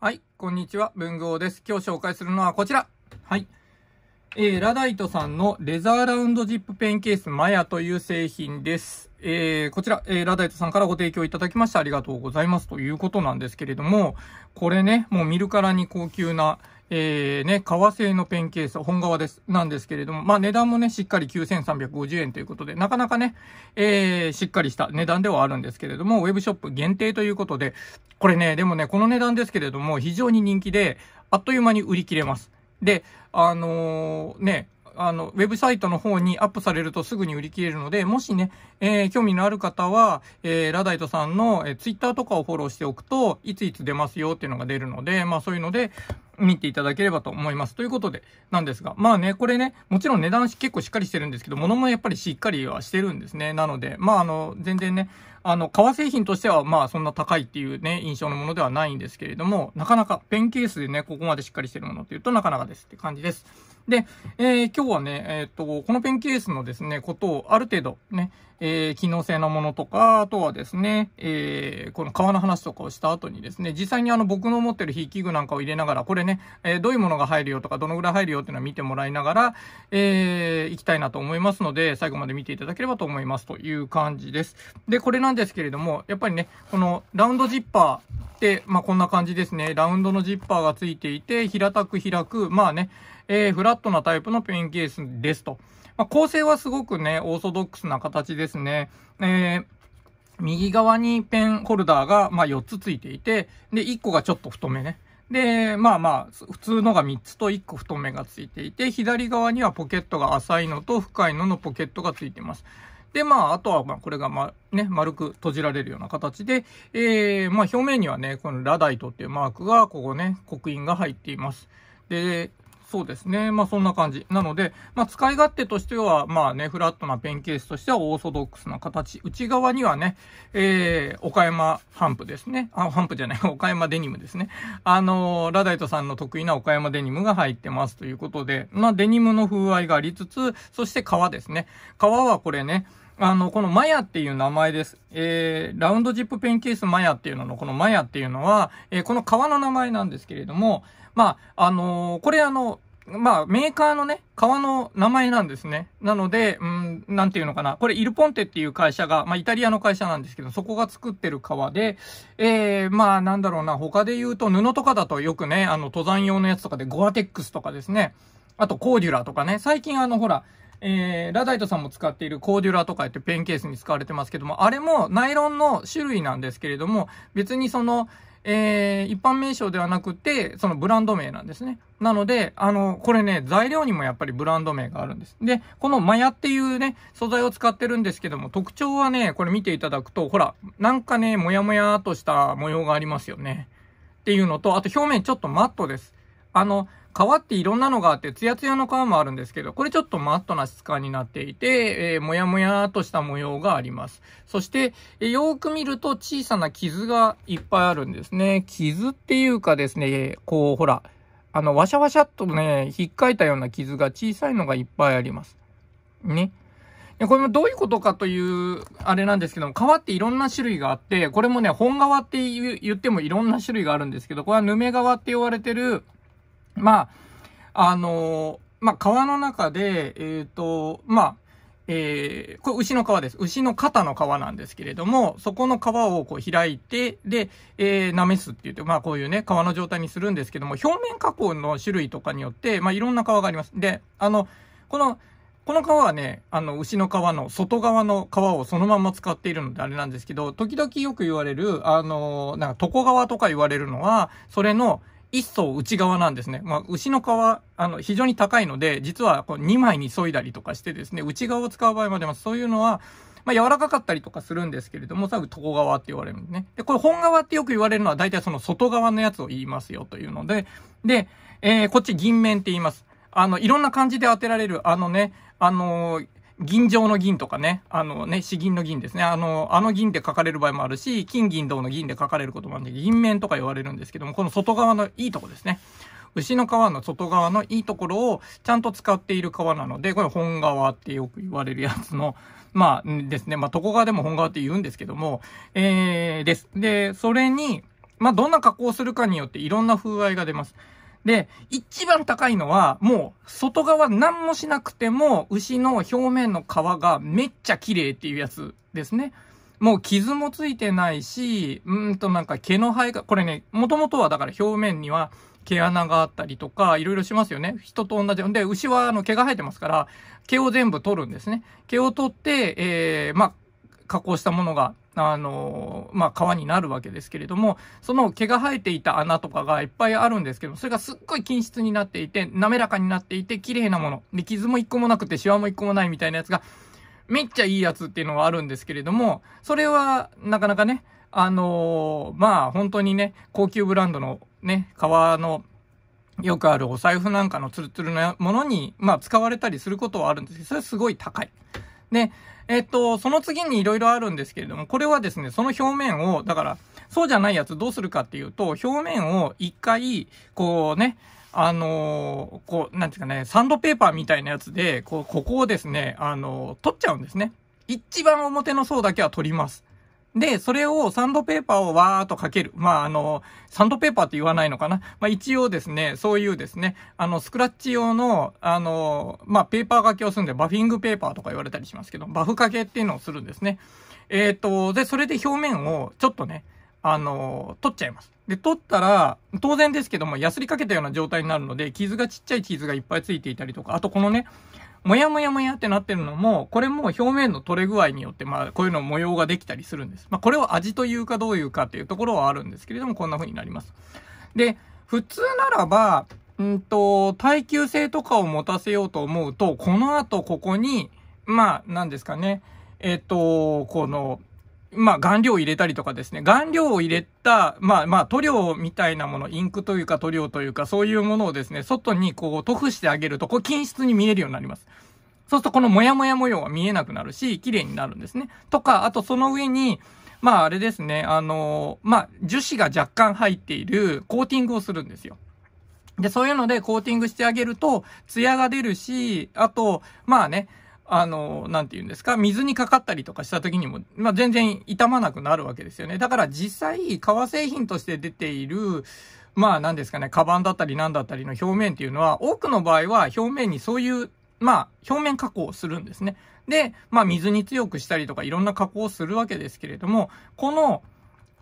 はい、こんにちは、文豪です。今日紹介するのはこちら。はい。えー、ラダイトさんのレザーラウンドジップペンケースマヤという製品です。えー、こちら、えー、ラダイトさんからご提供いただきましてありがとうございますということなんですけれども、これね、もう見るからに高級な、えー、ね、革製のペンケース、本革です、なんですけれども、まあ値段もね、しっかり9350円ということで、なかなかね、えー、しっかりした値段ではあるんですけれども、ウェブショップ限定ということで、これね、でもね、この値段ですけれども、非常に人気で、あっという間に売り切れます。で、あのー、ね、あの、ウェブサイトの方にアップされるとすぐに売り切れるので、もしね、えー、興味のある方は、えー、ラダイトさんの、えー、ツイッターとかをフォローしておくと、いついつ出ますよっていうのが出るので、まあそういうので、見ていただければと思います。ということで、なんですが、まあね、これね、もちろん値段結構しっかりしてるんですけど、物もやっぱりしっかりはしてるんですね。なので、まああの、全然ね、あの、革製品としては、まあそんな高いっていうね、印象のものではないんですけれども、なかなかペンケースでね、ここまでしっかりしてるものっていうとなかなかですって感じです。で、えー、今日はね、えっ、と、このペンケースのですね、ことをある程度ね、えー、機能性のものとか、あとはですね、えー、この革の話とかをした後にですね、実際にあの僕の持ってる筆記具なんかを入れながら、これね、えー、どういうものが入るよとか、どのぐらい入るよっていうのを見てもらいながら、えー、行きたいなと思いますので、最後まで見ていただければと思いますという感じです。で、これなんですけれども、やっぱりね、このラウンドジッパーって、まあ、こんな感じですね。ラウンドのジッパーがついていて、平たく開く、まあね、えー、フラットなタイプのペンケースですと。まあ、構成はすごくね、オーソドックスな形ですね。えー、右側にペンホルダーが、まあ、4つついていて、で、1個がちょっと太めね。で、まあまあ、普通のが3つと1個太めがついていて、左側にはポケットが浅いのと深いののポケットがついてます。で、まあ、あとは、まあ、これが、まあ、ね、丸く閉じられるような形で、えー、まあ、表面にはね、このラダイトっていうマークが、ここね、刻印が入っています。で、そうですね。まあそんな感じ。なので、まあ使い勝手としては、まあね、フラットなペンケースとしてはオーソドックスな形。内側にはね、えー、岡山ハンプですね。あ、ハンプじゃない、岡山デニムですね。あのー、ラダイトさんの得意な岡山デニムが入ってますということで、まあデニムの風合いがありつつ、そして革ですね。革はこれね、あの、このマヤっていう名前です。えー、ラウンドジップペンケースマヤっていうのの、このマヤっていうのは、えー、この革の名前なんですけれども、まあ、あのー、これあの、まあ、メーカーのね、革の名前なんですね。なので、うん、なんていうのかな。これ、イルポンテっていう会社が、まあ、イタリアの会社なんですけど、そこが作ってる革で、えー、まあ、なんだろうな、他で言うと、布とかだとよくね、あの、登山用のやつとかで、ゴアテックスとかですね。あと、コーデュラとかね。最近、あの、ほら、えー、ラダイトさんも使っているコーデュラとかってペンケースに使われてますけども、あれもナイロンの種類なんですけれども、別にその、えー、一般名称ではなくて、そのブランド名なんですね。なので、あの、これね、材料にもやっぱりブランド名があるんです。で、このマヤっていうね、素材を使ってるんですけども、特徴はね、これ見ていただくと、ほら、なんかね、もやもやとした模様がありますよね。っていうのと、あと表面ちょっとマットです。あの、皮っていろんなのがあって、ツヤツヤの皮もあるんですけど、これちょっとマットな質感になっていて、えー、もやもやとした模様があります。そして、えよーく見ると小さな傷がいっぱいあるんですね。傷っていうかですね、こう、ほら、あの、わしゃわしゃっとね、ひっかいたような傷が小さいのがいっぱいあります。ね。これもどういうことかという、あれなんですけども、皮っていろんな種類があって、これもね、本革って言ってもいろんな種類があるんですけど、これはヌメ革って言われてる、まあ、あのまあ、川の中で、えっ、ー、と、まあ、えー、これ牛の皮です。牛の肩の皮なんですけれども、そこの皮をこう開いて、で、えー、舐めすって言って、まあこういうね、皮の状態にするんですけども、表面加工の種類とかによって、まあいろんな皮があります。で、あの、この、この皮はね、あの、牛の皮の外側の皮をそのまま使っているのであれなんですけど、時々よく言われる、あの、なんか、床皮とか言われるのは、それの、一層内側なんですね。まあ、牛の皮、あの、非常に高いので、実はこう2枚に削いだりとかしてですね、内側を使う場合もあります。そういうのは、まあ、柔らかかったりとかするんですけれども、さ床側って言われるんですね。で、これ本側ってよく言われるのは、大体その外側のやつを言いますよというので、で、えー、こっち銀面って言います。あの、いろんな感じで当てられる、あのね、あのー、銀状の銀とかね、あのね、詩銀の銀ですね。あの、あの銀で書かれる場合もあるし、金銀銅の銀で書かれることもあるんで、銀面とか言われるんですけども、この外側のいいとこですね。牛の皮の外側のいいところをちゃんと使っている皮なので、これ本革ってよく言われるやつの、まあですね、まあ床側でも本革って言うんですけども、えー、です。で、それに、まあどんな加工するかによっていろんな風合いが出ます。で、一番高いのは、もう、外側何もしなくても、牛の表面の皮がめっちゃ綺麗っていうやつですね。もう傷もついてないし、うんとなんか毛の生えが、これね、もともとはだから表面には毛穴があったりとか、いろいろしますよね。人と同じ。で、牛はあの毛が生えてますから、毛を全部取るんですね。毛を取って、えー、まあ、加工したものがあの、まあ、皮になるわけですけれども、その毛が生えていた穴とかがいっぱいあるんですけどそれがすっごい均質になっていて、滑らかになっていて、綺麗なもの。で、傷も一個もなくて、シワも一個もないみたいなやつが、めっちゃいいやつっていうのはあるんですけれども、それは、なかなかね、あのー、まあ、本当にね、高級ブランドのね、革の、よくあるお財布なんかのツルツルなものに、まあ、使われたりすることはあるんですけど、それはすごい高い。で、えっと、その次に色々あるんですけれども、これはですね、その表面を、だから、そうじゃないやつどうするかっていうと、表面を一回、こうね、あのー、こう、なんていうかね、サンドペーパーみたいなやつで、こう、ここをですね、あのー、取っちゃうんですね。一番表の層だけは取ります。で、それをサンドペーパーをわーっとかける。まあ、あの、サンドペーパーって言わないのかな。まあ、一応ですね、そういうですね、あの、スクラッチ用の、あの、まあ、ペーパー掛けをするんで、バフィングペーパーとか言われたりしますけど、バフ掛けっていうのをするんですね。えっ、と、で、それで表面をちょっとね、あの、取っちゃいます。で、取ったら、当然ですけども、ヤスリかけたような状態になるので、傷がちっちゃい傷がいっぱいついていたりとか、あとこのね、もやもやもやってなってるのも、これも表面の取れ具合によって、まあ、こういうの模様ができたりするんです。まあ、これを味というかどういうかっていうところはあるんですけれども、こんな風になります。で、普通ならば、んんと、耐久性とかを持たせようと思うと、この後ここに、まあ、何ですかね、えっ、と、この、まあ、顔料を入れたりとかですね。顔料を入れた、まあまあ、塗料みたいなもの、インクというか塗料というか、そういうものをですね、外にこう、塗布してあげると、こう、均質に見えるようになります。そうすると、このモヤモヤ模様は見えなくなるし、綺麗になるんですね。とか、あとその上に、まあ、あれですね、あの、まあ、樹脂が若干入っているコーティングをするんですよ。で、そういうのでコーティングしてあげると、ツヤが出るし、あと、まあね、あの、なんて言うんですか、水にかかったりとかした時にも、まあ、全然傷まなくなるわけですよね。だから実際、革製品として出ている、まあ、なんですかね、カバンだったり何だったりの表面っていうのは、多くの場合は表面にそういう、まあ、表面加工をするんですね。で、まあ、水に強くしたりとか、いろんな加工をするわけですけれども、この、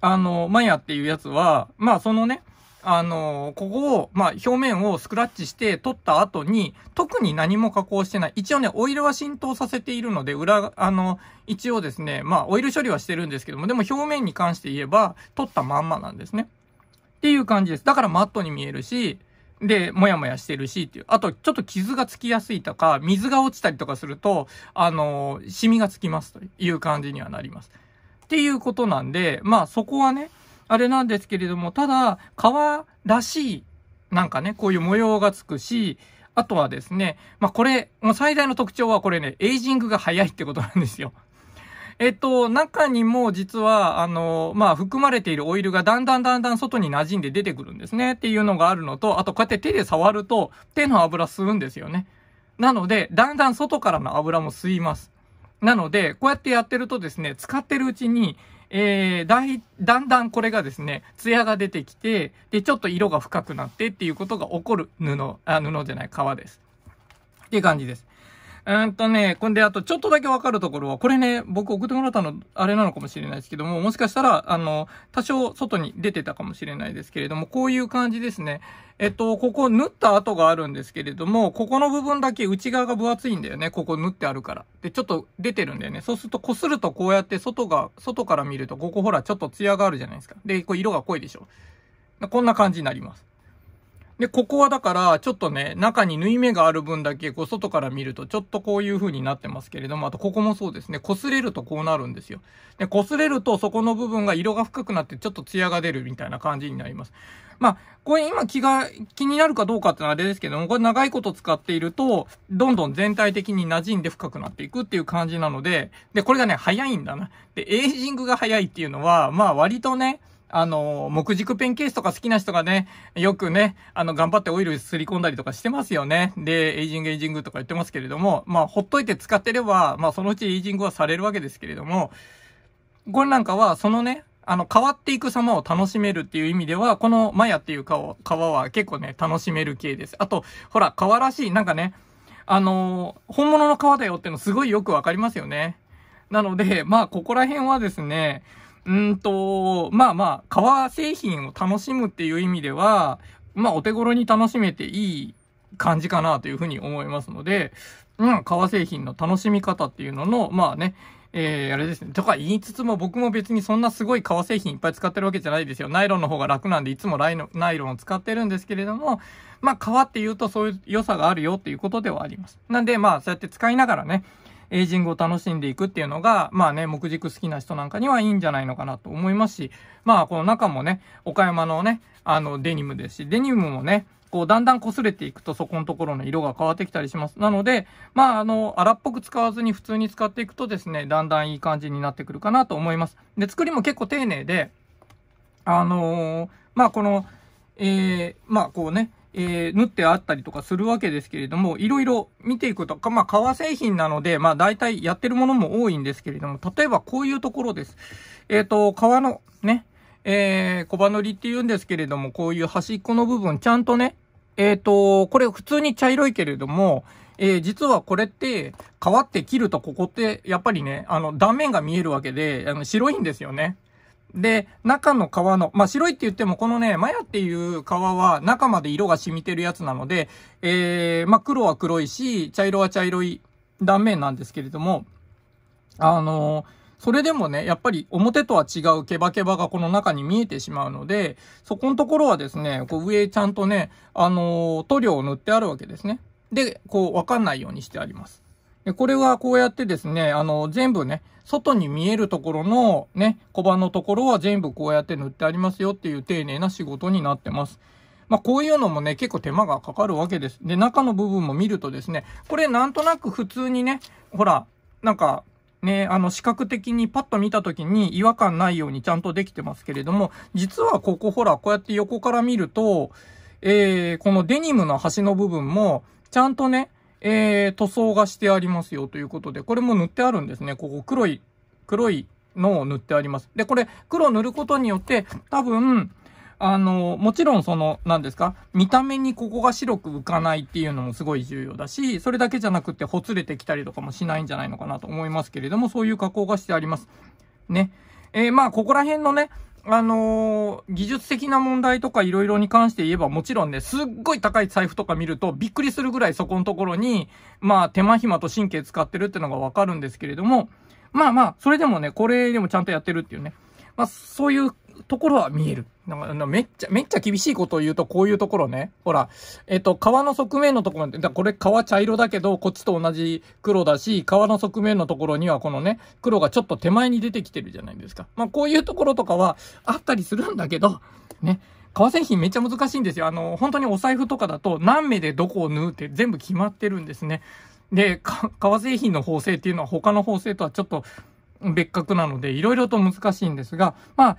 あの、マヤっていうやつは、まあ、そのね、あの、ここを、まあ、表面をスクラッチして取った後に、特に何も加工してない。一応ね、オイルは浸透させているので、裏、あの、一応ですね、まあ、オイル処理はしてるんですけども、でも表面に関して言えば、取ったまんまなんですね。っていう感じです。だからマットに見えるし、で、もやもやしてるしっていう。あと、ちょっと傷がつきやすいとか、水が落ちたりとかすると、あの、シミがつきますという感じにはなります。っていうことなんで、まあそこはね、あれなんですけれども、ただ、革らしい、なんかね、こういう模様がつくし、あとはですね、まあ、これ、もう最大の特徴はこれね、エイジングが早いってことなんですよ。えっと、中にも実は、あの、まあ、含まれているオイルがだんだんだんだん外に馴染んで出てくるんですねっていうのがあるのと、あとこうやって手で触ると手の油吸うんですよね。なので、だんだん外からの油も吸います。なので、こうやってやってるとですね、使ってるうちに、えー、だい、だんだんこれがですね、艶が出てきて、で、ちょっと色が深くなってっていうことが起こる布、あ、布じゃない、革です。っていう感じです。うんとね、これで、あと、ちょっとだけわかるところは、これね、僕送ってもらったの、あれなのかもしれないですけども、もしかしたら、あの、多少外に出てたかもしれないですけれども、こういう感じですね。えっと、ここ縫った跡があるんですけれども、ここの部分だけ内側が分厚いんだよね。ここ縫ってあるから。で、ちょっと出てるんだよね。そうすると、擦るとこうやって外が、外から見ると、ここほら、ちょっとツヤがあるじゃないですか。で、これ色が濃いでしょ。こんな感じになります。で、ここはだから、ちょっとね、中に縫い目がある分だけ、こう、外から見ると、ちょっとこういう風になってますけれども、あと、ここもそうですね、擦れるとこうなるんですよ。で、擦れると、そこの部分が色が深くなって、ちょっとツヤが出るみたいな感じになります。まあ、これ今気が、気になるかどうかってのはあれですけども、これ長いこと使っていると、どんどん全体的に馴染んで深くなっていくっていう感じなので、で、これがね、早いんだな。で、エイジングが早いっていうのは、まあ、割とね、あの、木軸ペンケースとか好きな人がね、よくね、あの、頑張ってオイルすり込んだりとかしてますよね。で、エイジングエイジングとか言ってますけれども、まあ、ほっといて使ってれば、まあ、そのうちエイジングはされるわけですけれども、これなんかは、そのね、あの、変わっていく様を楽しめるっていう意味では、このマヤっていう川は結構ね、楽しめる系です。あと、ほら、川らしい、なんかね、あのー、本物の川だよってのすごいよくわかりますよね。なので、まあ、ここら辺はですね、うんと、まあまあ、革製品を楽しむっていう意味では、まあ、お手頃に楽しめていい感じかなというふうに思いますので、うん、革製品の楽しみ方っていうのの、まあね、えー、あれですね。とか言いつつも僕も別にそんなすごい革製品いっぱい使ってるわけじゃないですよ。ナイロンの方が楽なんでいつもライナイロンを使ってるんですけれども、まあ革って言うとそういう良さがあるよっていうことではあります。なんでまあそうやって使いながらね、エイジングを楽しんでいくっていうのが、まあね、木軸好きな人なんかにはいいんじゃないのかなと思いますし、まあこの中もね、岡山のね、あのデニムですし、デニムもね、こうだんだん擦れていくとそこのところの色が変わってきたりします。なので、まああの、荒っぽく使わずに普通に使っていくとですね、だんだんいい感じになってくるかなと思います。で、作りも結構丁寧で、あのー、まあこの、えー、まあこうね、えー、縫ってあったりとかするわけですけれども、いろいろ見ていくと、まあ、革製品なので、まあ、大体やってるものも多いんですけれども、例えばこういうところです。えっ、ー、と、革のね、えー、小刃乗りって言うんですけれども、こういう端っこの部分、ちゃんとね、えっ、ー、と、これ普通に茶色いけれども、えー、実はこれって、皮って切るとここって、やっぱりね、あの、断面が見えるわけで、あの、白いんですよね。で、中の皮の、まあ、白いって言っても、このね、マヤっていう皮は中まで色が染みてるやつなので、えー、まあ、黒は黒いし、茶色は茶色い断面なんですけれども、あのーそれでもね、やっぱり表とは違うケバケバがこの中に見えてしまうので、そこのところはですね、こう上ちゃんとね、あのー、塗料を塗ってあるわけですね。で、こう、わかんないようにしてあります。で、これはこうやってですね、あの、全部ね、外に見えるところのね、小判のところは全部こうやって塗ってありますよっていう丁寧な仕事になってます。まあ、こういうのもね、結構手間がかかるわけです。で、中の部分も見るとですね、これなんとなく普通にね、ほら、なんか、ね、あの、視覚的にパッと見た時に違和感ないようにちゃんとできてますけれども、実はここほら、こうやって横から見ると、えー、このデニムの端の部分も、ちゃんとね、えー、塗装がしてありますよということで、これも塗ってあるんですね。ここ黒い、黒いのを塗ってあります。で、これ黒塗ることによって、多分、あの、もちろんその、何ですか、見た目にここが白く浮かないっていうのもすごい重要だし、それだけじゃなくてほつれてきたりとかもしないんじゃないのかなと思いますけれども、そういう加工がしてあります。ね。えー、まあ、ここら辺のね、あのー、技術的な問題とかいろいろに関して言えばもちろんね、すっごい高い財布とか見るとびっくりするぐらいそこのところに、まあ手間暇と神経使ってるってのがわかるんですけれども、まあまあ、それでもね、これでもちゃんとやってるっていうね。まあそういうところは見える。なんかめっちゃ、めっちゃ厳しいことを言うと、こういうところね。ほら、えっと、皮の側面のところで、だこれ皮茶色だけど、こっちと同じ黒だし、皮の側面のところにはこのね、黒がちょっと手前に出てきてるじゃないですか。まあ、こういうところとかはあったりするんだけど、ね。革製品めっちゃ難しいんですよ。あの、本当にお財布とかだと何目でどこを縫うって全部決まってるんですね。で、革製品の縫製っていうのは他の縫製とはちょっと別格なので、いろいろと難しいんですが、まあ、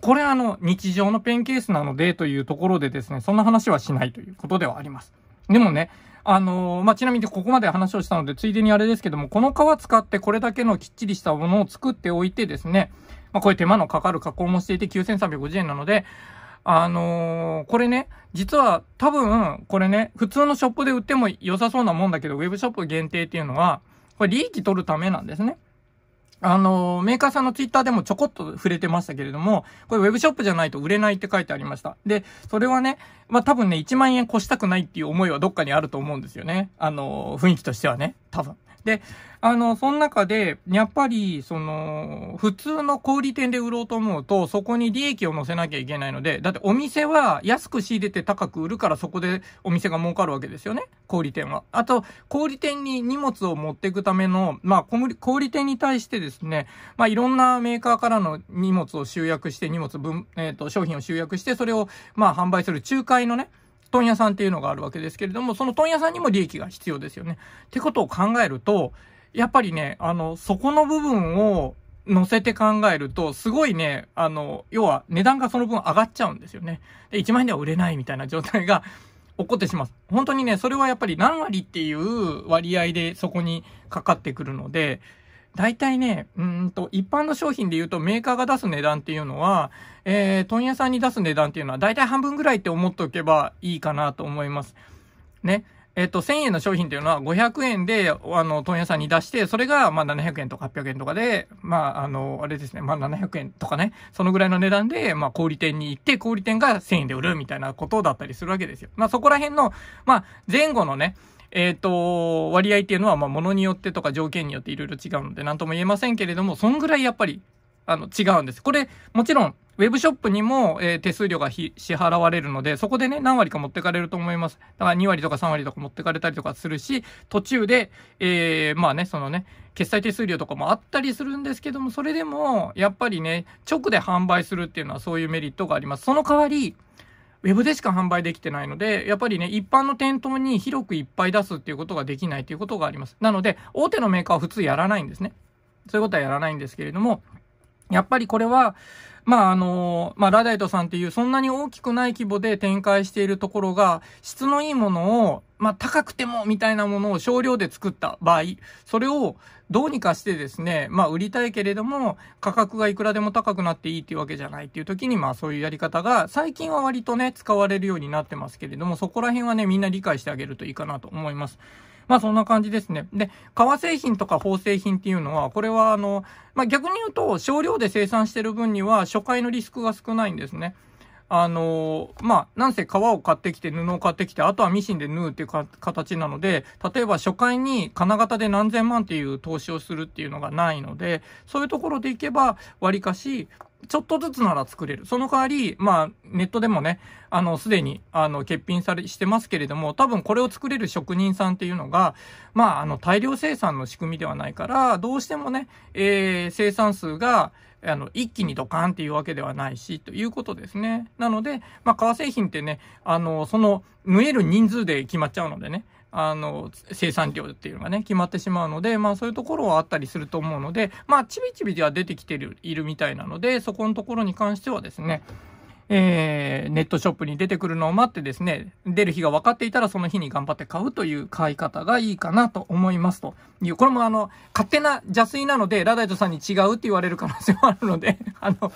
これあの、日常のペンケースなのでというところでですね、そんな話はしないということではあります。でもね、あのー、まあ、ちなみにここまで話をしたので、ついでにあれですけども、この皮使ってこれだけのきっちりしたものを作っておいてですね、まあ、こういう手間のかかる加工もしていて9350円なので、あのー、これね、実は多分、これね、普通のショップで売っても良さそうなもんだけど、ウェブショップ限定っていうのは、これ利益取るためなんですね。あの、メーカーさんのツイッターでもちょこっと触れてましたけれども、これウェブショップじゃないと売れないって書いてありました。で、それはね、まあ、多分ね、1万円越したくないっていう思いはどっかにあると思うんですよね。あの、雰囲気としてはね、多分。で、あの、その中で、やっぱり、その、普通の小売店で売ろうと思うと、そこに利益を乗せなきゃいけないので、だってお店は安く仕入れて高く売るからそこでお店が儲かるわけですよね、小売店は。あと、小売店に荷物を持っていくための、まあ、小売店に対してですね、まあ、いろんなメーカーからの荷物を集約して、荷物分、えっ、ー、と、商品を集約して、それを、まあ、販売する仲介のね、問屋さんっていうのがあるわけですけれども、その問屋さんにも利益が必要ですよね。ってことを考えると、やっぱりね、あの、そこの部分を乗せて考えると、すごいね、あの、要は値段がその分上がっちゃうんですよね。で、1万円では売れないみたいな状態が 起こってしまう。本当にね、それはやっぱり何割っていう割合でそこにかかってくるので、大体ね、うんと、一般の商品で言うとメーカーが出す値段っていうのは、えー、問屋さんに出す値段っていうのは大体半分ぐらいって思っておけばいいかなと思います。ね。えっと、1000円の商品っていうのは500円で、あの、問屋さんに出して、それが、まあ、700円とか800円とかで、まあ、あの、あれですね、まあ、700円とかね、そのぐらいの値段で、まあ、小売店に行って、小売店が1000円で売るみたいなことだったりするわけですよ。まあ、そこら辺の、まあ、前後のね、えっ、ー、と、割合っていうのは、まあ、ものによってとか条件によっていろいろ違うので、なんとも言えませんけれども、そんぐらいやっぱり、あの、違うんです。これ、もちろん、ウェブショップにも、えー、手数料が支払われるので、そこでね、何割か持ってかれると思います。だから2割とか3割とか持ってかれたりとかするし、途中で、えー、まあね、そのね、決済手数料とかもあったりするんですけども、それでも、やっぱりね、直で販売するっていうのはそういうメリットがあります。その代わり、ウェブでしか販売できてないので、やっぱりね、一般の店頭に広くいっぱい出すっていうことができないということがあります。なので、大手のメーカーは普通やらないんですね。そういうことはやらないんですけれども、やっぱりこれは、まあ、あの、まあ、ラダイトさんっていうそんなに大きくない規模で展開しているところが、質のいいものを、まあ、高くてもみたいなものを少量で作った場合、それをどうにかしてですね、まあ、売りたいけれども、価格がいくらでも高くなっていいっていうわけじゃないっていう時に、まあ、そういうやり方が、最近は割とね、使われるようになってますけれども、そこら辺はね、みんな理解してあげるといいかなと思います。まあそんな感じですね。で、革製品とか縫製品っていうのは、これはあの、まあ逆に言うと少量で生産してる分には初回のリスクが少ないんですね。あのー、まあ、なんせ革を買ってきて、布を買ってきて、あとはミシンで縫うっていう形なので、例えば初回に金型で何千万っていう投資をするっていうのがないので、そういうところでいけば、わりかし、ちょっとずつなら作れる。その代わり、まあ、ネットでもね、あの、すでに、あの、欠品され、してますけれども、多分これを作れる職人さんっていうのが、まあ、あの、大量生産の仕組みではないから、どうしてもね、えー、生産数が、あの、一気にドカンっていうわけではないし、ということですね。なので、まあ、革製品ってね、あの、その、縫える人数で決まっちゃうのでね、あの、生産量っていうのがね、決まってしまうので、まあそういうところはあったりすると思うので、まあちびちびでは出てきてる、いるみたいなので、そこのところに関してはですね、えー、ネットショップに出てくるのを待ってですね、出る日が分かっていたらその日に頑張って買うという買い方がいいかなと思いますという。これもあの、勝手な邪推なので、ラダイトさんに違うって言われる可能性もあるので あの、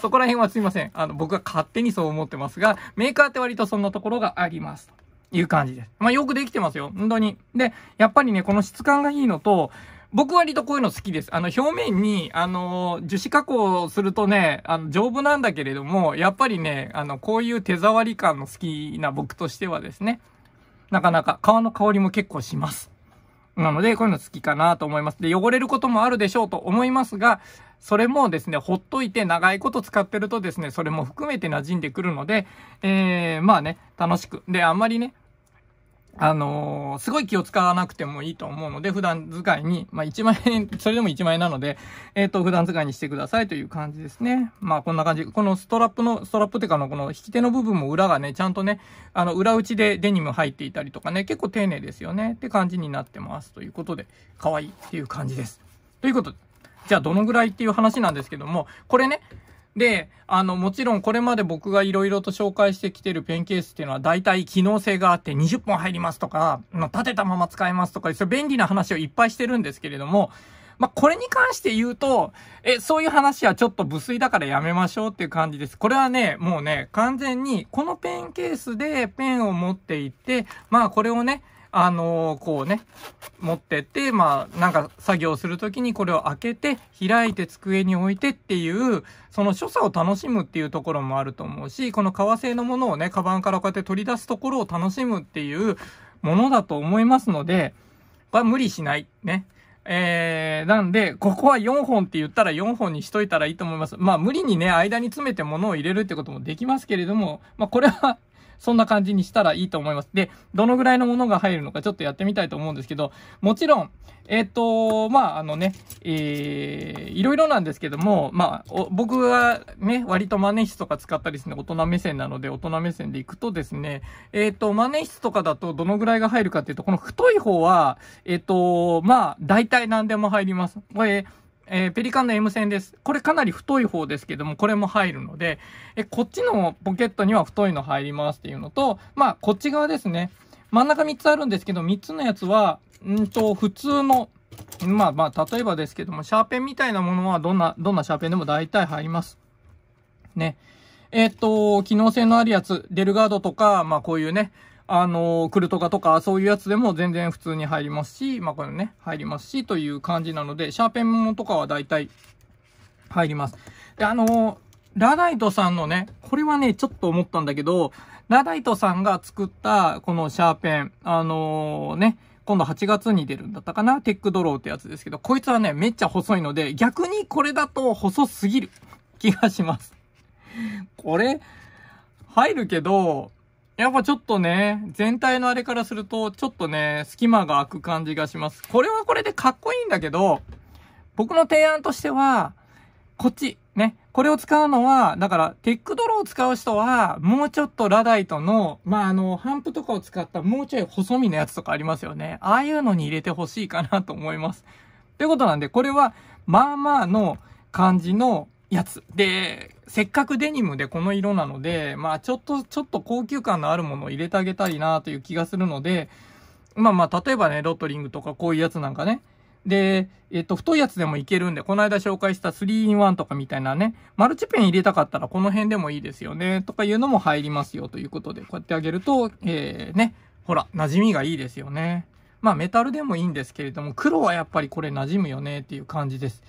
そこら辺はすいません。あの、僕が勝手にそう思ってますが、メーカーって割とそんなところがあります。いう感じです。まあ、よくできてますよ。本当に。で、やっぱりね、この質感がいいのと、僕割とこういうの好きです。あの、表面に、あの、樹脂加工するとね、あの、丈夫なんだけれども、やっぱりね、あの、こういう手触り感の好きな僕としてはですね、なかなか皮の香りも結構します。なので、こういうの好きかなと思います。で、汚れることもあるでしょうと思いますが、それもですね、ほっといて長いこと使ってるとですね、それも含めて馴染んでくるので、えー、まあね、楽しく。で、あんまりね、あのー、すごい気を使わなくてもいいと思うので、普段使いに、まあ、1万円、それでも1万円なので、えっ、ー、と、普段使いにしてくださいという感じですね。まあ、こんな感じ。このストラップの、ストラップっていうかの、この引き手の部分も裏がね、ちゃんとね、あの、裏打ちでデニム入っていたりとかね、結構丁寧ですよね。って感じになってます。ということで、可愛いっていう感じです。ということで、じゃあどのぐらいっていう話なんですけども、これね、で、あの、もちろんこれまで僕が色々と紹介してきてるペンケースっていうのは大体機能性があって20本入りますとか、立てたまま使えますとか、そう便利な話をいっぱいしてるんですけれども、まあ、これに関して言うと、え、そういう話はちょっと無粋だからやめましょうっていう感じです。これはね、もうね、完全に、このペンケースでペンを持っていって、まあ、これをね、あのー、こうね、持ってって、まあ、なんか作業するときにこれを開けて、開いて机に置いてっていう、その所作を楽しむっていうところもあると思うし、この革製のものをね、カバンからこうやって取り出すところを楽しむっていうものだと思いますので、は無理しない。ね。えー、なんで、ここは4本って言ったら4本にしといたらいいと思います。まあ無理にね、間に詰めて物を入れるってこともできますけれども、まあこれはそんな感じにしたらいいと思います。で、どのぐらいのものが入るのかちょっとやってみたいと思うんですけど、もちろん、えっ、ー、と、まあ、あのね、えー、いろいろなんですけども、まあ、僕はね、割とマネ筆とか使ったりする、の大人目線なので、大人目線で行くとですね、えっ、ー、と、マネ筆とかだとどのぐらいが入るかっていうと、この太い方は、えっ、ー、と、まあ、大体何でも入ります。これ、えー、ペリカンの M 線です。これかなり太い方ですけども、これも入るので、え、こっちのポケットには太いの入りますっていうのと、まあ、こっち側ですね。真ん中3つあるんですけど、3つのやつは、んと、普通の、まあまあ、例えばですけども、シャーペンみたいなものは、どんな、どんなシャーペンでも大体入ります。ね。えっ、と、機能性のあるやつ、デルガードとか、まあこういうね、あの、クルトガとか、そういうやつでも全然普通に入りますし、まあ、これね、入りますし、という感じなので、シャーペンものとかは大体、入ります。で、あの、ラダイトさんのね、これはね、ちょっと思ったんだけど、ラダイトさんが作った、このシャーペン、あのー、ね、今度8月に出るんだったかなテックドローってやつですけど、こいつはね、めっちゃ細いので、逆にこれだと細すぎる気がします。これ、入るけど、やっぱちょっとね、全体のあれからすると、ちょっとね、隙間が空く感じがします。これはこれでかっこいいんだけど、僕の提案としては、こっち、ね。これを使うのは、だから、テックドローを使う人は、もうちょっとラダイトの、まあ、あの、ハンプとかを使ったもうちょい細身のやつとかありますよね。ああいうのに入れてほしいかなと思います。ということなんで、これは、まあまあの感じの、やつ。で、せっかくデニムでこの色なので、まあちょっと、ちょっと高級感のあるものを入れてあげたいなという気がするので、まあまあ、例えばね、ロットリングとかこういうやつなんかね。で、えっと、太いやつでもいけるんで、この間紹介した 3-in-1 とかみたいなね、マルチペン入れたかったらこの辺でもいいですよね、とかいうのも入りますよということで、こうやってあげると、えー、ね、ほら、馴染みがいいですよね。まあ、メタルでもいいんですけれども、黒はやっぱりこれ馴染むよねっていう感じです。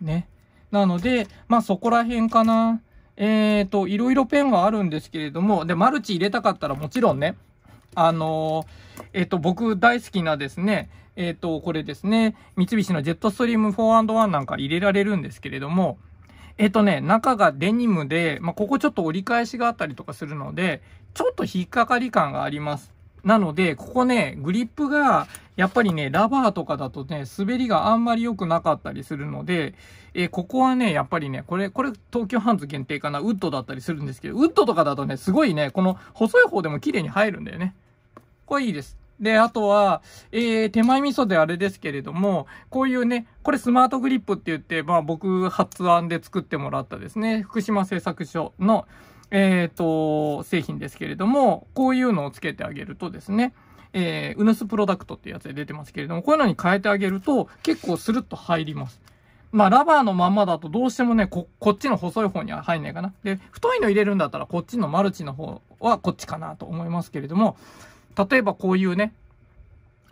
ね。なので、まあそこら辺かな。えっ、ー、と、いろいろペンはあるんですけれども、で、マルチ入れたかったらもちろんね、あのー、えっ、ー、と、僕大好きなですね、えっ、と、これですね、三菱のジェットストリーム 4&1 なんか入れられるんですけれども、えっ、とね、中がデニムで、まあ、ここちょっと折り返しがあったりとかするので、ちょっと引っかかり感があります。なので、ここね、グリップが、やっぱりね、ラバーとかだとね、滑りがあんまり良くなかったりするので、えー、ここはね、やっぱりね、これ、これ東京ハンズ限定かな、ウッドだったりするんですけど、ウッドとかだとね、すごいね、この細い方でも綺麗に入るんだよね。これいいです。で、あとは、えー、手前味噌であれですけれども、こういうね、これスマートグリップって言って、まあ僕発案で作ってもらったですね、福島製作所の、えっ、ー、と、製品ですけれども、こういうのをつけてあげるとですね、えー、うぬすプロダクトってやつで出てますけれども、こういうのに変えてあげると、結構スルッと入ります。まあ、ラバーのまんまだとどうしてもね、こ、こっちの細い方には入んないかな。で、太いの入れるんだったら、こっちのマルチの方はこっちかなと思いますけれども、例えばこういうね、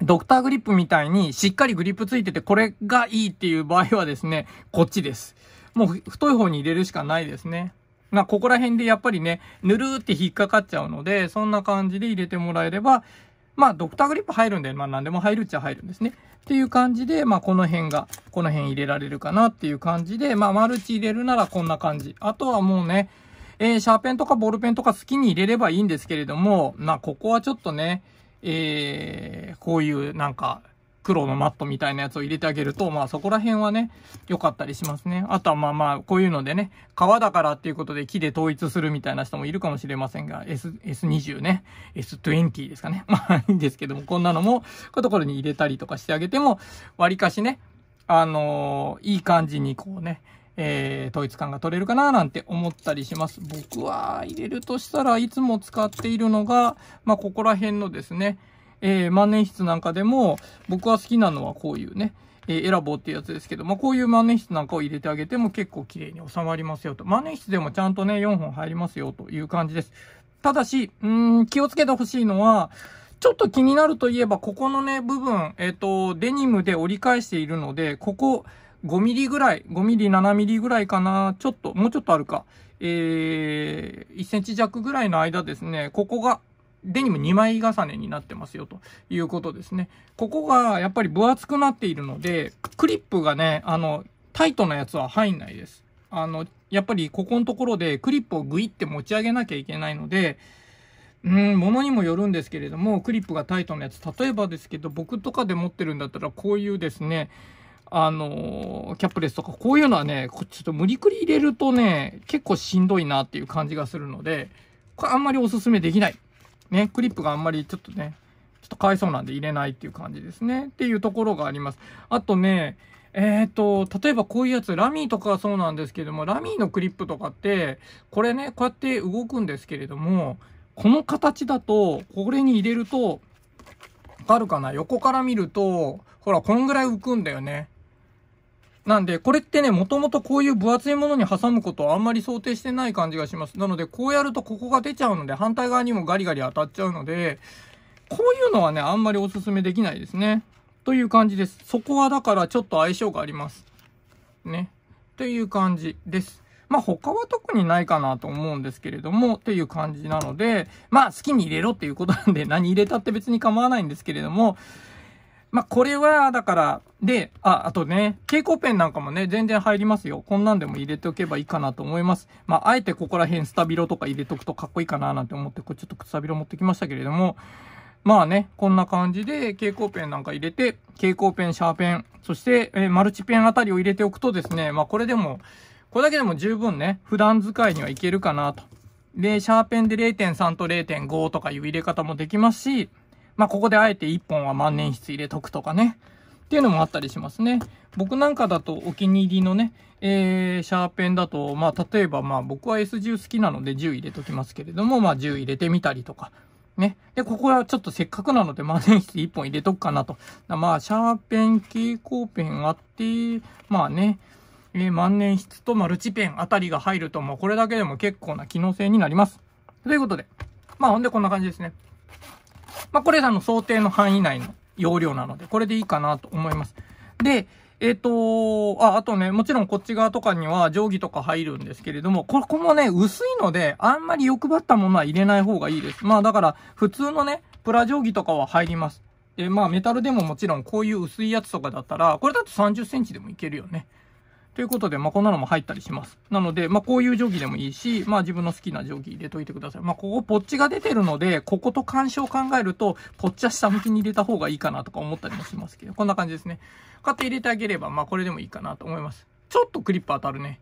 ドクターグリップみたいにしっかりグリップついててこれがいいっていう場合はですね、こっちです。もう太い方に入れるしかないですね。まあ、ここら辺でやっぱりね、ぬるーって引っかかっちゃうので、そんな感じで入れてもらえれば、まあ、ドクターグリップ入るんで、まあ、何でも入るっちゃ入るんですね。っていう感じで、まあ、この辺が、この辺入れられるかなっていう感じで、まあ、マルチ入れるならこんな感じ。あとはもうね、えー、シャーペンとかボールペンとか好きに入れればいいんですけれども、まあ、ここはちょっとね、えー、こういうなんか、黒のマットみたいなやつを入れてあげると、まあそこら辺はね、良かったりしますね。あとはまあまあ、こういうのでね、革だからっていうことで木で統一するみたいな人もいるかもしれませんが、S、S20 ね、S20 ですかね。まあいいんですけども、こんなのも、こういうところに入れたりとかしてあげても、割かしね、あのー、いい感じにこうね、えー、統一感が取れるかななんて思ったりします。僕は入れるとしたらいつも使っているのが、まあここら辺のですね、えー、万年筆なんかでも、僕は好きなのはこういうね、えー、エラボーっていうやつですけど、まあ、こういう万年筆なんかを入れてあげても結構綺麗に収まりますよと。万年筆でもちゃんとね、4本入りますよという感じです。ただし、うん、気をつけてほしいのは、ちょっと気になるといえば、ここのね、部分、えっ、ー、と、デニムで折り返しているので、ここ、5ミリぐらい、5ミリ、7ミリぐらいかな、ちょっと、もうちょっとあるか、えー、1センチ弱ぐらいの間ですね、ここがデニム2枚重ねになってますよということですね。ここがやっぱり分厚くなっているので、クリップがね、あの、タイトなやつは入んないです。あの、やっぱりここのところでクリップをグイって持ち上げなきゃいけないので、うん、ものにもよるんですけれども、クリップがタイトなやつ、例えばですけど、僕とかで持ってるんだったら、こういうですね、あのー、キャップレスとか、こういうのはね、ちょっと無理くり入れるとね、結構しんどいなっていう感じがするので、これあんまりおすすめできない。ね、クリップがあんまりちょっとね、ちょっとかわいそうなんで入れないっていう感じですね。っていうところがあります。あとね、えっ、ー、と、例えばこういうやつ、ラミーとかそうなんですけども、ラミーのクリップとかって、これね、こうやって動くんですけれども、この形だと、これに入れると、わかるかな横から見ると、ほら、こんぐらい浮くんだよね。なんで、これってね、もともとこういう分厚いものに挟むことはあんまり想定してない感じがします。なので、こうやるとここが出ちゃうので、反対側にもガリガリ当たっちゃうので、こういうのはね、あんまりおすすめできないですね。という感じです。そこはだからちょっと相性があります。ね。という感じです。まあ他は特にないかなと思うんですけれども、という感じなので、まあ好きに入れろっていうことなんで何入れたって別に構わないんですけれども、まあ、これは、だから、で、あ、あとね、蛍光ペンなんかもね、全然入りますよ。こんなんでも入れておけばいいかなと思います。まあ、あえてここら辺スタビロとか入れとくとかっこいいかななんて思って、これちょっとくさビロ持ってきましたけれども、まあね、こんな感じで蛍光ペンなんか入れて、蛍光ペン、シャーペン、そして、えマルチペンあたりを入れておくとですね、まあこれでも、これだけでも十分ね、普段使いにはいけるかなと。で、シャーペンで0.3と0.5とかいう入れ方もできますし、まあ、ここであえて1本は万年筆入れとくとかね。っていうのもあったりしますね。僕なんかだとお気に入りのね、えー、シャーペンだと、まあ、例えばまあ、僕は S10 好きなので10入れときますけれども、まあ、10入れてみたりとか。ね。で、ここはちょっとせっかくなので万年筆1本入れとくかなと。まあ、シャーペン、蛍光ペンあって、まあね、えー、万年筆とマルチペンあたりが入ると、もうこれだけでも結構な機能性になります。ということで。まあ、ほんでこんな感じですね。まあ、これらの想定の範囲内の容量なので、これでいいかなと思います。で、えっ、ー、とあ、あとね、もちろんこっち側とかには定規とか入るんですけれども、ここもね、薄いので、あんまり欲張ったものは入れない方がいいです。まあだから、普通のね、プラ定規とかは入ります。で、まあメタルでももちろんこういう薄いやつとかだったら、これだと30センチでもいけるよね。ということで、まあ、こんなのも入ったりします。なので、まあ、こういう定規でもいいし、まあ、自分の好きな定規入れといてください。まあ、ここ、ポッチが出てるので、ここと干渉を考えると、ポッチは下向きに入れた方がいいかなとか思ったりもしますけど、こんな感じですね。こうやって入れてあげれば、まあ、これでもいいかなと思います。ちょっとクリップ当たるね。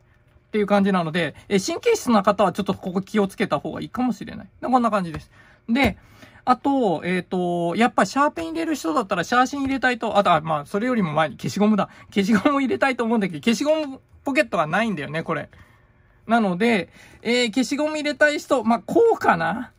っていう感じなので、え神経質な方はちょっとここ気をつけた方がいいかもしれない。こんな感じです。で、あと、えっ、ー、と、やっぱシャーペン入れる人だったらシャーシン入れたいと、あとは、まあ、それよりも前に消しゴムだ。消しゴム入れたいと思うんだけど、消しゴムポケットがないんだよね、これ。なので、えー、消しゴム入れたい人、まあ、こうかな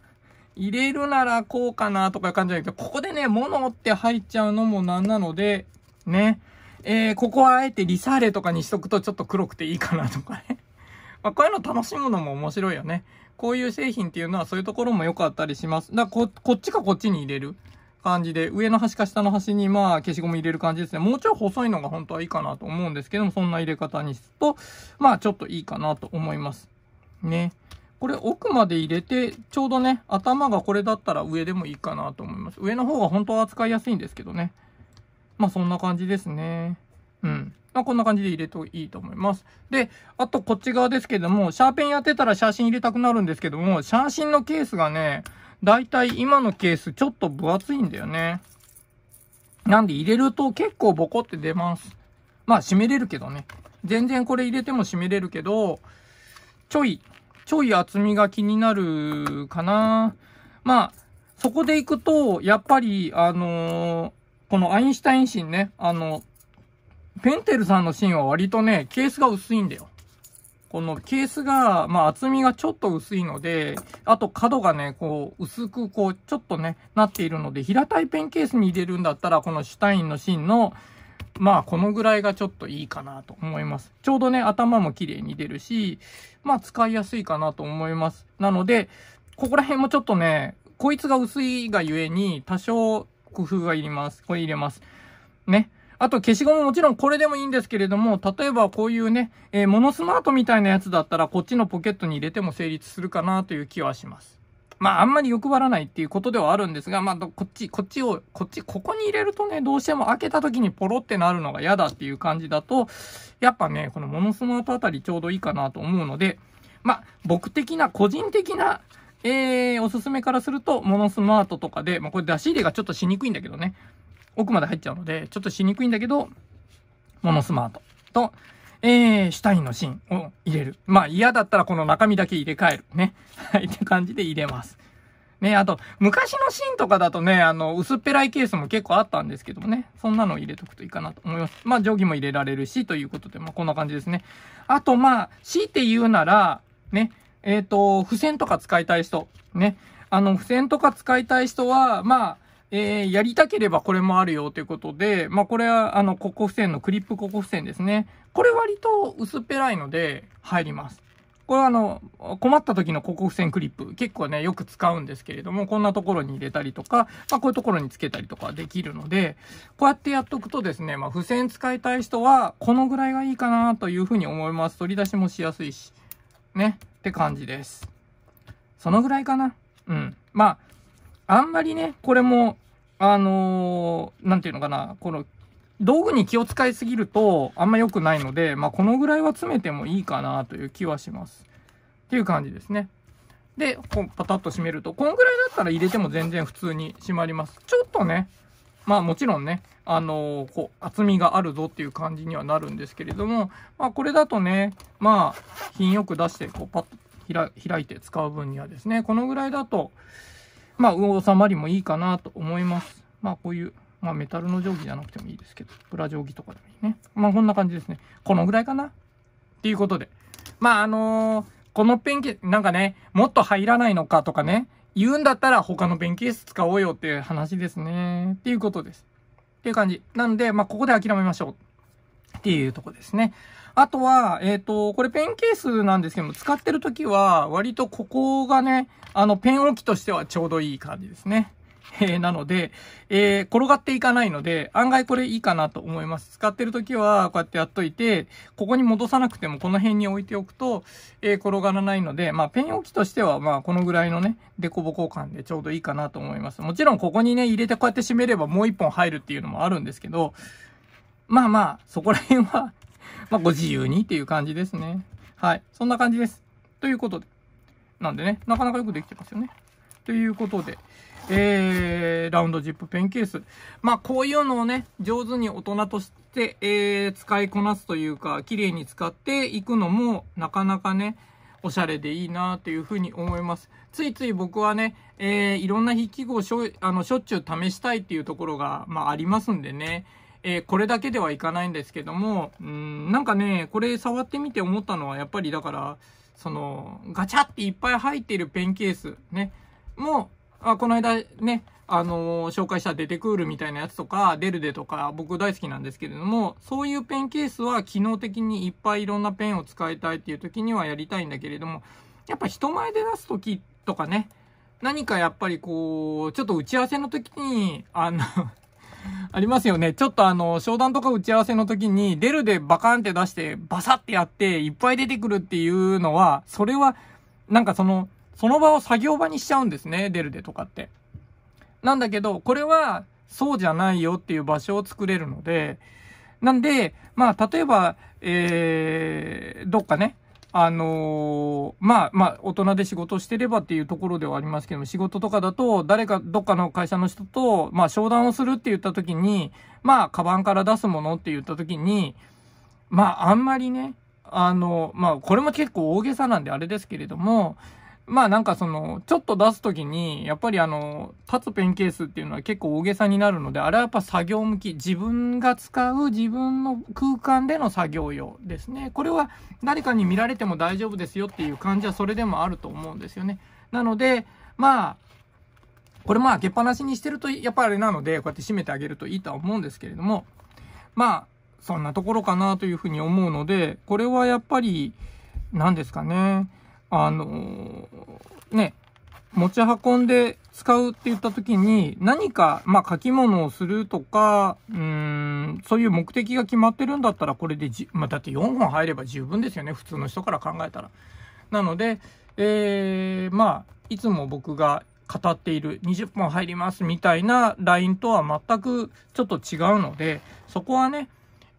入れるならこうかなとかいう感じだけど、ここでね、物って入っちゃうのもなんなので、ね。えー、ここはあえてリサーレとかにしとくとちょっと黒くていいかなとかね。まあ、こういうの楽しむのも面白いよね。こういう製品っていうのはそういうところも良かったりします。だからこ、こっちかこっちに入れる感じで、上の端か下の端に、まあ、消しゴム入れる感じですね。もうちょい細いのが本当はいいかなと思うんですけども、そんな入れ方にすると、まあ、ちょっといいかなと思います。ね。これ奥まで入れて、ちょうどね、頭がこれだったら上でもいいかなと思います。上の方が本当は扱いやすいんですけどね。まあ、そんな感じですね。うん。まあ、こんな感じで入れといいと思います。で、あとこっち側ですけども、シャーペンやってたら写真入れたくなるんですけども、写真のケースがね、だいたい今のケースちょっと分厚いんだよね。なんで入れると結構ボコって出ます。まあ閉めれるけどね。全然これ入れても閉めれるけど、ちょい、ちょい厚みが気になるかな。まあ、そこで行くと、やっぱり、あのー、このアインシュタイン芯ね、あの、ペンテルさんの芯は割とね、ケースが薄いんだよ。このケースが、まあ厚みがちょっと薄いので、あと角がね、こう薄くこうちょっとね、なっているので、平たいペンケースに入れるんだったら、このシュタインの芯の、まあこのぐらいがちょっといいかなと思います。ちょうどね、頭も綺麗に出るし、まあ使いやすいかなと思います。なので、ここら辺もちょっとね、こいつが薄いがゆえに多少工夫がいります。これ入れます。ね。あと消しゴムもちろんこれでもいいんですけれども、例えばこういうね、えー、モノスマートみたいなやつだったらこっちのポケットに入れても成立するかなという気はします。まああんまり欲張らないっていうことではあるんですが、まあこっち、こっちを、こっち、ここに入れるとね、どうしても開けた時にポロってなるのが嫌だっていう感じだと、やっぱね、このモノスマートあたりちょうどいいかなと思うので、まあ僕的な、個人的な、えー、おすすめからすると、モノスマートとかで、まあこれ出し入れがちょっとしにくいんだけどね、奥まで入っちゃうので、ちょっとしにくいんだけど、モノスマートと、えー、シュタインの芯を入れる。まあ嫌だったらこの中身だけ入れ替える。ね。はい、って感じで入れます。ね、あと、昔の芯とかだとね、あの、薄っぺらいケースも結構あったんですけどもね、そんなの入れとくといいかなと思います。まあ定規も入れられるし、ということで、まあこんな感じですね。あと、まあ、強いて言うなら、ね、えっ、ー、と、付箋とか使いたい人、ね、あの、付箋とか使いたい人は、まあ、えー、やりたければこれもあるよということで、まあ、これは、あの、ここ付箋のクリップここ付箋ですね。これ割と薄っぺらいので入ります。これはあの、困った時のここ付箋クリップ、結構ね、よく使うんですけれども、こんなところに入れたりとか、まあ、こういうところにつけたりとかできるので、こうやってやっとくとですね、まあ、付箋使いたい人は、このぐらいがいいかなというふうに思います。取り出しもしやすいし、ね、って感じです。そのぐらいかな。うん。まあ、あんまりね、これもあのー、なんていうのかな、この、道具に気を使いすぎるとあんま良くないので、まあ、このぐらいは詰めてもいいかなという気はします。っていう感じですね。で、パタッと閉めると、こんぐらいだったら入れても全然普通に閉まります。ちょっとね、まあもちろんね、あのー、こう、厚みがあるぞっていう感じにはなるんですけれども、まあこれだとね、まあ、品よく出して、こう、パッと開いて使う分にはですね、このぐらいだと、まあ、収まりもいいかなと思います。まあ、こういう、まあ、メタルの定規じゃなくてもいいですけど、プラ定規とかでもいいね。まあ、こんな感じですね。このぐらいかなっていうことで。まあ、あのー、このペンケース、なんかね、もっと入らないのかとかね、言うんだったら他のペンケース使おうよっていう話ですね。っていうことです。っていう感じ。なんで、まあ、ここで諦めましょう。っていうとこですね。あとは、えっ、ー、と、これペンケースなんですけども、使ってる時は、割とここがね、あの、ペン置きとしてはちょうどいい感じですね。えー、なので、えー、転がっていかないので、案外これいいかなと思います。使ってる時は、こうやってやっといて、ここに戻さなくてもこの辺に置いておくと、えー、転がらないので、まあ、ペン置きとしては、まあ、このぐらいのね、デコボ感でちょうどいいかなと思います。もちろん、ここにね、入れてこうやって締めればもう一本入るっていうのもあるんですけど、まあまあ、そこら辺はまあ、ご自由にっていう感じですね。はい。そんな感じです。ということで。なんでね、なかなかよくできてますよね。ということで、えー、ラウンドジップペンケース。まあ、こういうのをね、上手に大人として、えー、使いこなすというか、綺麗に使っていくのも、なかなかね、おしゃれでいいなというふうに思います。ついつい僕はね、えー、いろんな筆記具をしょあのしょっちゅう試したいっていうところが、まあ、ありますんでね、えー、これだけではいかないんですけども、うん、なんかね、これ触ってみて思ったのは、やっぱりだから、その、ガチャっていっぱい入っているペンケース、ね、もう、あこの間ね、あのー、紹介したデテクールみたいなやつとか、デルデとか、僕大好きなんですけれども、そういうペンケースは機能的にいっぱいいろんなペンを使いたいっていう時にはやりたいんだけれども、やっぱ人前で出す時とかね、何かやっぱりこう、ちょっと打ち合わせの時に、あのありますよね。ちょっとあの、商談とか打ち合わせの時に、出るでバカンって出して、バサってやって、いっぱい出てくるっていうのは、それは、なんかその、その場を作業場にしちゃうんですね、出るでとかって。なんだけど、これは、そうじゃないよっていう場所を作れるので、なんで、まあ、例えば、えー、どっかね、あのー、まあまあ、大人で仕事してればっていうところではありますけども、仕事とかだと、誰か、どっかの会社の人と、まあ、商談をするって言った時に、まあ、カバンから出すものって言った時に、まあ、あんまりね、あの、まあ、これも結構大げさなんであれですけれども、まあなんかその、ちょっと出すときに、やっぱりあの、立つペンケースっていうのは結構大げさになるので、あれはやっぱ作業向き、自分が使う自分の空間での作業用ですね。これは誰かに見られても大丈夫ですよっていう感じはそれでもあると思うんですよね。なので、まあ、これまあ開けっぱなしにしてると、やっぱあれなので、こうやって閉めてあげるといいとは思うんですけれども、まあ、そんなところかなというふうに思うので、これはやっぱり、何ですかね。あのー、ね、持ち運んで使うって言った時に、何か、まあ、書き物をするとか、うん、そういう目的が決まってるんだったら、これでじ、まあ、だって4本入れば十分ですよね、普通の人から考えたら。なので、えー、まあ、いつも僕が語っている20本入りますみたいな LINE とは全くちょっと違うので、そこはね、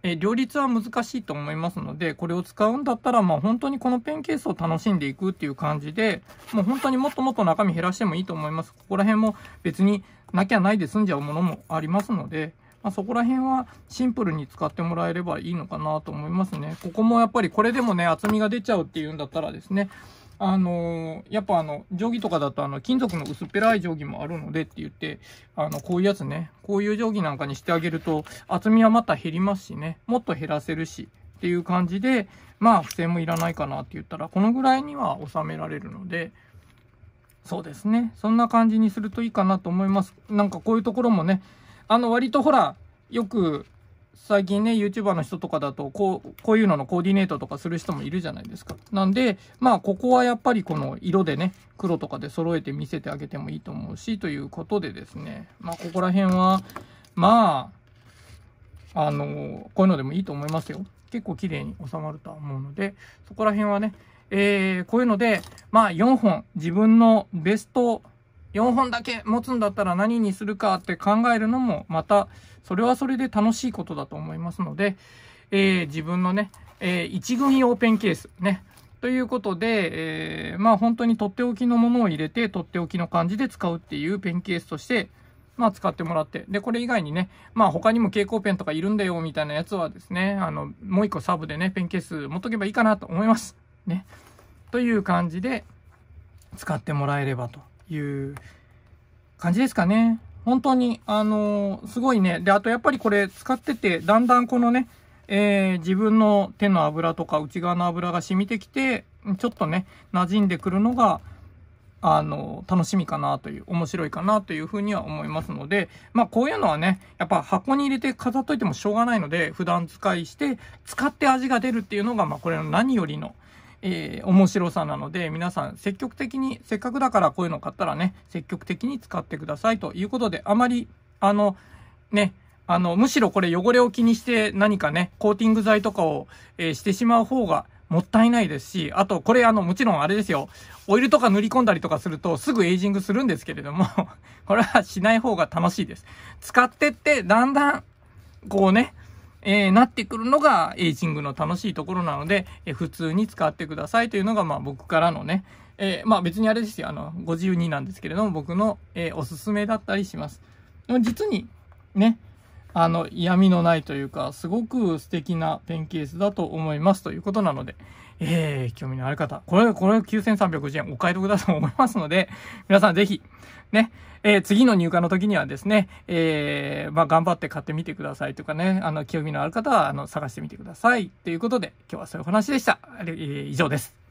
え両立は難しいと思いますので、これを使うんだったら、まあ本当にこのペンケースを楽しんでいくっていう感じで、もう本当にもっともっと中身減らしてもいいと思います。ここら辺も別になきゃないで済んじゃうものもありますので、まあ、そこら辺はシンプルに使ってもらえればいいのかなと思いますね。ここもやっぱりこれでもね、厚みが出ちゃうっていうんだったらですね、あのやっぱあの、定規とかだとあの、金属の薄っぺらい定規もあるのでって言って、あの、こういうやつね、こういう定規なんかにしてあげると、厚みはまた減りますしね、もっと減らせるし、っていう感じで、まあ、付箋もいらないかなって言ったら、このぐらいには収められるので、そうですね。そんな感じにするといいかなと思います。なんかこういうところもね、あの割とほら、よく最近ね、YouTuber の人とかだと、こう、こういうののコーディネートとかする人もいるじゃないですか。なんで、まあ、ここはやっぱりこの色でね、黒とかで揃えて見せてあげてもいいと思うし、ということでですね、まあ、ここら辺は、まあ、あの、こういうのでもいいと思いますよ。結構綺麗に収まるとは思うので、そこら辺はね、えー、こういうので、まあ、4本、自分のベスト4本だけ持つんだったら何にするかって考えるのも、また、それはそれで楽しいことだと思いますので、えー、自分のね、えー、一軍用ペンケースね、ということで、えー、まあ本当にとっておきのものを入れて、とっておきの感じで使うっていうペンケースとして、まあ使ってもらって。で、これ以外にね、まあ他にも蛍光ペンとかいるんだよみたいなやつはですね、あの、もう一個サブでね、ペンケース持っとけばいいかなと思います。ね。という感じで、使ってもらえればという感じですかね。本当に、あのー、すごいね。で、あとやっぱりこれ使ってて、だんだんこのね、えー、自分の手の油とか内側の油が染みてきて、ちょっとね、馴染んでくるのが、あの、楽しみかなという、面白いかなというふうには思いますので、まあこういうのはね、やっぱ箱に入れて飾っといてもしょうがないので、普段使いして、使って味が出るっていうのが、まあこれの何よりの、えー、面白さなので、皆さん積極的に、せっかくだからこういうの買ったらね、積極的に使ってくださいということで、あまり、あの、ね、あの、むしろこれ汚れを気にして何かね、コーティング剤とかを、えー、してしまう方がもったいないですし、あと、これあの、もちろんあれですよ、オイルとか塗り込んだりとかするとすぐエイジングするんですけれども これはしない方が楽しいです。使ってって、だんだん、こうね、えー、なってくるのがエイジングの楽しいところなので、えー、普通に使ってくださいというのが、まあ僕からのね、えー、まあ別にあれですよ、あの、ご自由になんですけれども、僕の、えおすすめだったりします。でも実に、ね、あの、嫌味のないというか、すごく素敵なペンケースだと思いますということなので、えー、興味のある方、これ、これ9350円お買い得だと思いますので、皆さんぜひ、ね。えー、次の入荷の時にはですね、えー、まあ、頑張って買ってみてくださいとかね、あの、興味のある方は、あの、探してみてください。ということで、今日はそういうお話でした。えー、以上です。